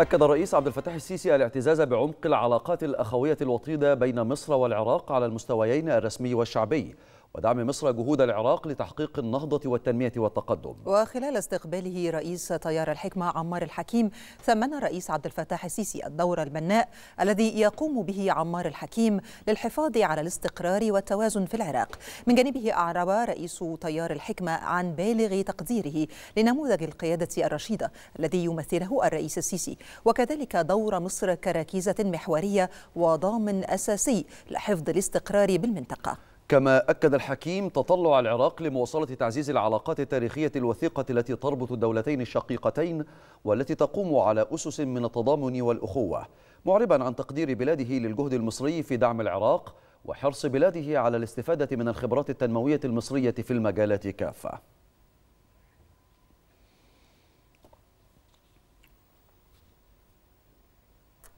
أكد الرئيس عبد الفتاح السيسي الاعتزاز بعمق العلاقات الأخوية الوطيدة بين مصر والعراق على المستويين الرسمي والشعبي ودعم مصر جهود العراق لتحقيق النهضة والتنمية والتقدم وخلال استقباله رئيس تيار الحكمة عمار الحكيم ثمن الرئيس عبد الفتاح السيسي الدور البناء الذي يقوم به عمار الحكيم للحفاظ على الاستقرار والتوازن في العراق من جانبه أعرب رئيس تيار الحكمة عن بالغ تقديره لنموذج القيادة الرشيدة الذي يمثله الرئيس السيسي وكذلك دور مصر كركيزة محورية وضامن أساسي لحفظ الاستقرار بالمنطقة كما أكد الحكيم تطلع العراق لمواصلة تعزيز العلاقات التاريخية الوثيقة التي تربط الدولتين الشقيقتين والتي تقوم على أسس من التضامن والأخوة معربا عن تقدير بلاده للجهد المصري في دعم العراق وحرص بلاده على الاستفادة من الخبرات التنموية المصرية في المجالات كافة